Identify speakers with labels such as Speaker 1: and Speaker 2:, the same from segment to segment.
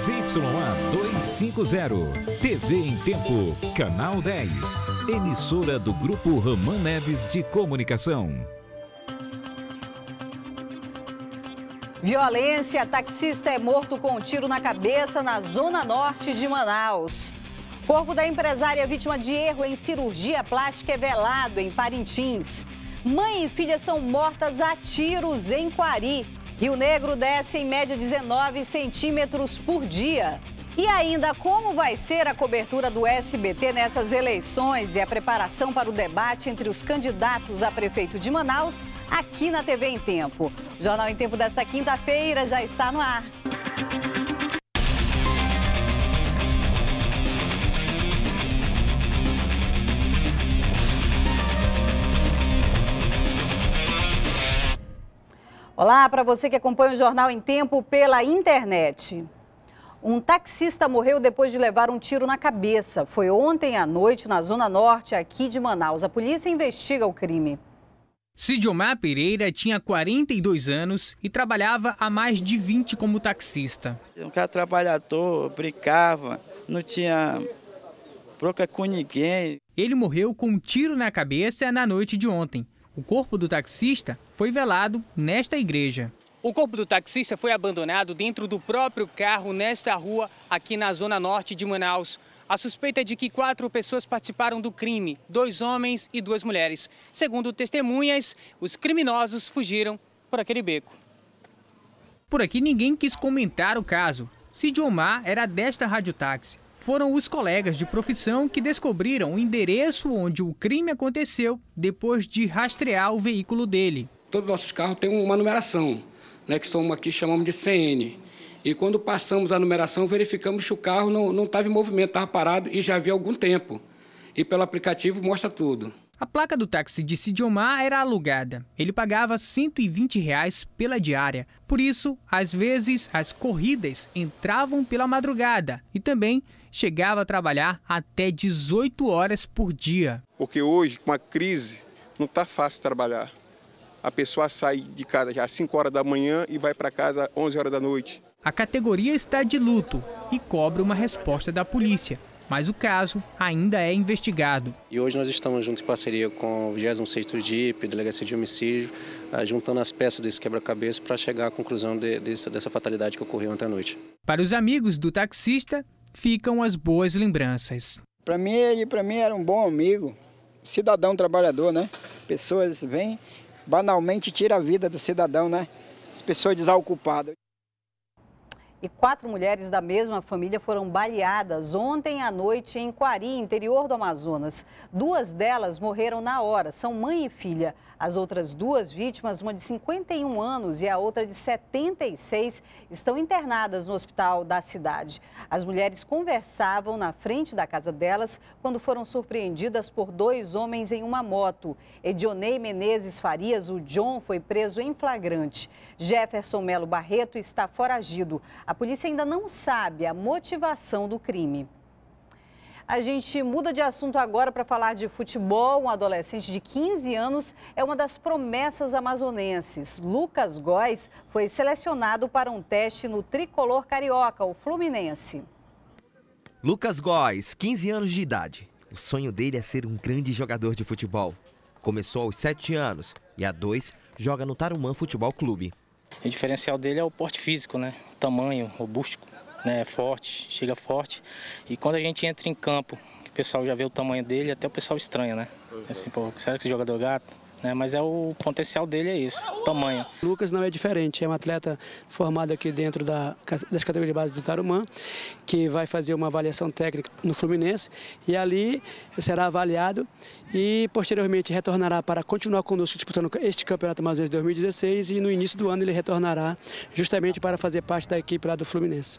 Speaker 1: ZYA 250. TV em Tempo, Canal 10. Emissora do Grupo Ramã Neves de Comunicação.
Speaker 2: Violência, taxista é morto com um tiro na cabeça na zona norte de Manaus. Corpo da empresária vítima de erro em cirurgia plástica é velado em Parintins. Mãe e filha são mortas a tiros em Quari. Rio Negro desce em média 19 centímetros por dia. E ainda, como vai ser a cobertura do SBT nessas eleições e a preparação para o debate entre os candidatos a prefeito de Manaus aqui na TV em Tempo? O Jornal em Tempo desta quinta-feira já está no ar. Olá para você que acompanha o Jornal em Tempo pela internet. Um taxista morreu depois de levar um tiro na cabeça. Foi ontem à noite na Zona Norte, aqui de Manaus. A polícia investiga o crime.
Speaker 3: Sidomar Pereira tinha 42 anos e trabalhava há mais de 20 como taxista. Um cara trabalhador, brincava, não tinha broca com ninguém. Ele morreu com um tiro na cabeça na noite de ontem. O corpo do taxista foi velado nesta igreja. O corpo do taxista foi abandonado dentro do próprio carro nesta rua, aqui na zona norte de Manaus. A suspeita é de que quatro pessoas participaram do crime, dois homens e duas mulheres. Segundo testemunhas, os criminosos fugiram por aquele beco. Por aqui ninguém quis comentar o caso. Sidiomar era desta radiotáxi foram os colegas de profissão que descobriram o endereço onde o crime aconteceu depois de rastrear o veículo dele. Todos os nossos carros têm uma numeração, né, que são aqui chamamos de CN. E quando passamos a numeração, verificamos que o carro não estava em movimento, estava parado e já havia algum tempo. E pelo aplicativo mostra tudo. A placa do táxi de Sidiomar era alugada. Ele pagava 120 reais pela diária. Por isso, às vezes, as corridas entravam pela madrugada e também chegava a trabalhar até 18 horas por dia. Porque hoje, com a crise, não está fácil trabalhar. A pessoa sai de casa às 5 horas da manhã e vai para casa às 11 horas da noite. A categoria está de luto e cobra uma resposta da polícia. Mas o caso ainda é investigado. E hoje nós estamos juntos em parceria com o 26º DIP, Delegacia de Homicídio, eh, juntando as peças desse quebra-cabeça para chegar à conclusão de, dessa, dessa fatalidade que ocorreu ontem à noite. Para os amigos do taxista, ficam as boas lembranças. Para mim, ele para mim era um bom amigo, cidadão trabalhador, né?
Speaker 1: Pessoas vêm, banalmente tira a vida do cidadão, né? As pessoas desocupadas
Speaker 2: e quatro mulheres da mesma família foram baleadas ontem à noite em Quari, interior do Amazonas. Duas delas morreram na hora, são mãe e filha. As outras duas vítimas, uma de 51 anos e a outra de 76, estão internadas no hospital da cidade. As mulheres conversavam na frente da casa delas quando foram surpreendidas por dois homens em uma moto. Edionei Menezes Farias, o John, foi preso em flagrante. Jefferson Melo Barreto está foragido. A polícia ainda não sabe a motivação do crime. A gente muda de assunto agora para falar de futebol. Um adolescente de 15 anos é uma das promessas amazonenses. Lucas Góes foi selecionado para um teste no tricolor carioca, o Fluminense.
Speaker 1: Lucas Góes, 15 anos de idade. O sonho dele é ser um grande jogador de futebol. Começou aos 7 anos e, há dois, joga no Tarumã Futebol Clube o diferencial dele é o
Speaker 3: porte físico, né? O tamanho, robusto, né? É forte, chega forte. E quando a gente entra em campo, o pessoal já vê o tamanho dele, até o pessoal estranha, né? Assim, é. pô, será que esse jogador é gato? né? mas é o potencial dele é esse, tamanho.
Speaker 1: Lucas não é diferente, é um atleta formado aqui dentro da, das categorias de base do Tarumã, que vai fazer uma avaliação técnica no Fluminense e ali será avaliado e posteriormente retornará para continuar conosco disputando este Campeonato Amazonas 2016 e no início do ano ele retornará justamente para fazer parte da equipe lá do Fluminense.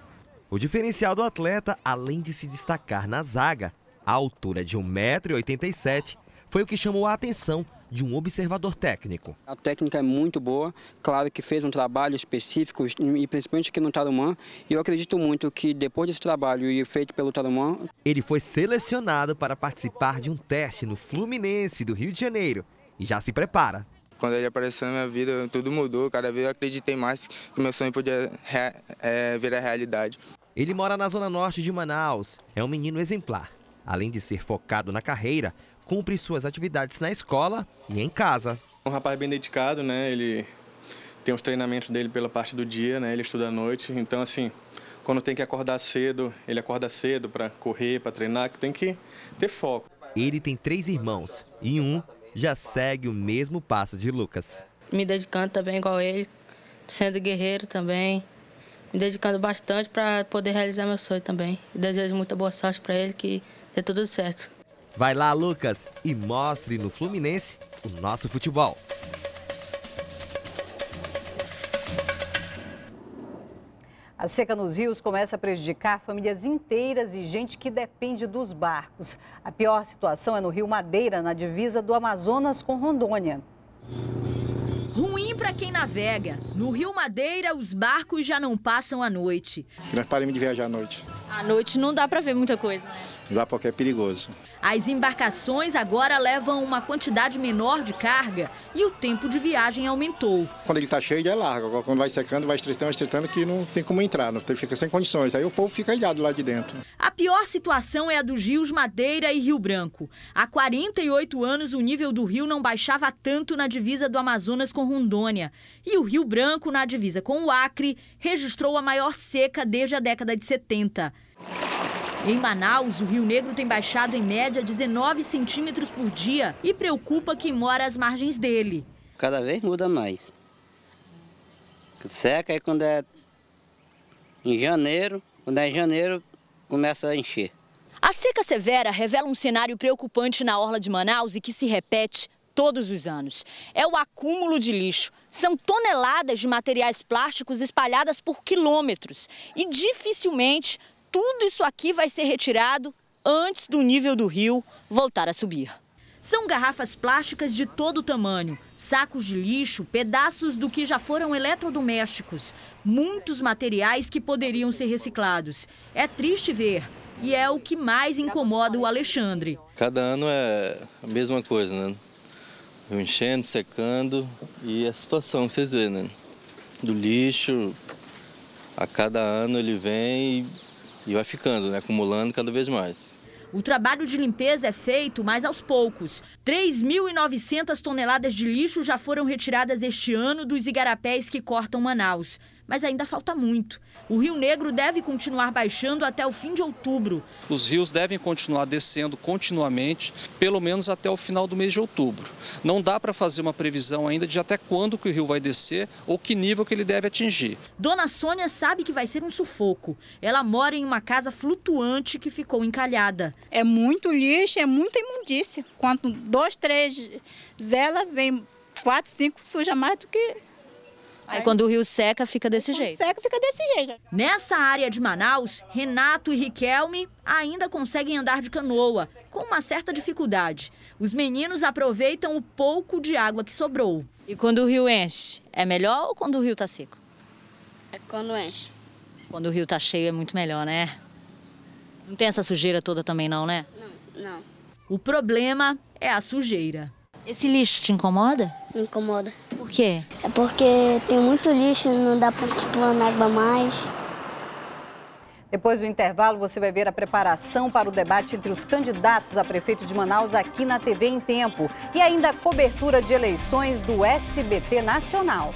Speaker 1: O diferencial do atleta, além de se destacar na zaga, a altura de 1,87m foi o que chamou a atenção de um observador técnico. A técnica é muito boa, claro que fez um trabalho específico, e principalmente aqui no Tarumã, e eu acredito muito que depois desse trabalho feito pelo Tarumã... Ele foi selecionado para participar de um teste no Fluminense do Rio de Janeiro e já se prepara. Quando ele apareceu na minha vida, tudo mudou, cada vez eu acreditei mais que meu sonho podia é, a realidade. Ele mora na zona norte de Manaus, é um menino exemplar. Além de ser focado na carreira, cumpre suas atividades na escola e em casa. um rapaz bem dedicado, né? Ele tem os treinamentos dele pela parte do dia, né? Ele estuda à noite, então assim, quando tem que acordar cedo, ele acorda cedo para correr, para treinar, que tem que ter foco. Ele tem três irmãos e um já segue o mesmo passo de Lucas.
Speaker 4: Me dedicando também igual ele, sendo guerreiro também, me dedicando bastante para poder realizar meu sonho também. desejo muita boa sorte para ele que dê tudo certo.
Speaker 1: Vai lá, Lucas, e mostre no Fluminense o nosso futebol.
Speaker 2: A seca nos rios começa a prejudicar famílias inteiras e gente que depende dos barcos. A pior situação é no Rio Madeira, na divisa do Amazonas com
Speaker 4: Rondônia quem navega, no Rio Madeira os barcos já não passam à noite.
Speaker 1: Nós é paramos de viajar à noite.
Speaker 4: À noite não dá para ver muita coisa, né?
Speaker 1: dá porque é perigoso.
Speaker 4: As embarcações agora levam uma quantidade menor de carga e o tempo de viagem aumentou.
Speaker 1: Quando ele está cheio, ele é largo. Agora, quando vai secando, vai estreitando, estreitando, que não tem como entrar, não tem, fica sem condições. Aí o povo fica ilhado lá de dentro.
Speaker 4: A pior situação é a dos rios Madeira e Rio Branco. Há 48 anos, o nível do rio não baixava tanto na divisa do Amazonas com Rondônia. E o Rio Branco, na divisa com o Acre, registrou a maior seca desde a década de 70. Em Manaus, o Rio Negro tem baixado em média 19 centímetros por dia e preocupa quem mora às margens dele.
Speaker 2: Cada vez muda mais. Seca aí é quando é em janeiro, quando é em janeiro, começa a encher.
Speaker 4: A seca severa revela um cenário preocupante na orla de Manaus e que se repete todos os anos. É o acúmulo de lixo. São toneladas de materiais plásticos espalhadas por quilômetros. E dificilmente tudo isso aqui vai ser retirado antes do nível do rio voltar a subir. São garrafas plásticas de todo tamanho, sacos de lixo, pedaços do que já foram eletrodomésticos, muitos materiais que poderiam ser reciclados. É triste ver e é o que mais incomoda o Alexandre.
Speaker 2: Cada ano é a mesma coisa, né? Enchendo, secando e a situação que vocês veem, né? Do lixo, a cada ano ele vem e vai ficando, né? acumulando cada vez mais.
Speaker 4: O trabalho de limpeza é feito, mas aos poucos. 3.900 toneladas de lixo já foram retiradas este ano dos igarapés que cortam Manaus mas ainda falta muito. O Rio Negro deve continuar baixando até o fim de outubro.
Speaker 3: Os rios devem continuar descendo continuamente, pelo menos até o final do mês de outubro. Não dá para fazer uma previsão ainda de até quando que o rio vai descer ou que nível que ele deve atingir.
Speaker 4: Dona Sônia sabe que vai ser um sufoco. Ela mora em uma casa flutuante que ficou encalhada. É muito lixo, é muita imundícia. Quanto dois, três zela, vem quatro, cinco, suja mais do que Aí quando o rio seca, fica desse jeito. Seca, fica desse jeito. Nessa área de Manaus, Renato e Riquelme ainda conseguem andar de canoa, com uma certa dificuldade. Os meninos aproveitam o pouco de água que sobrou. E quando o rio enche, é melhor ou quando o rio tá seco? É quando enche. Quando o rio tá cheio é muito melhor, né? Não tem essa sujeira toda também não, né? Não, não. O problema é a sujeira. Esse lixo te incomoda? Me incomoda quê? É porque tem muito lixo, não dá para explorar água mais.
Speaker 2: Depois do intervalo, você vai ver a preparação para o debate entre os candidatos a prefeito de Manaus aqui na TV em Tempo. E ainda a cobertura de eleições do SBT Nacional.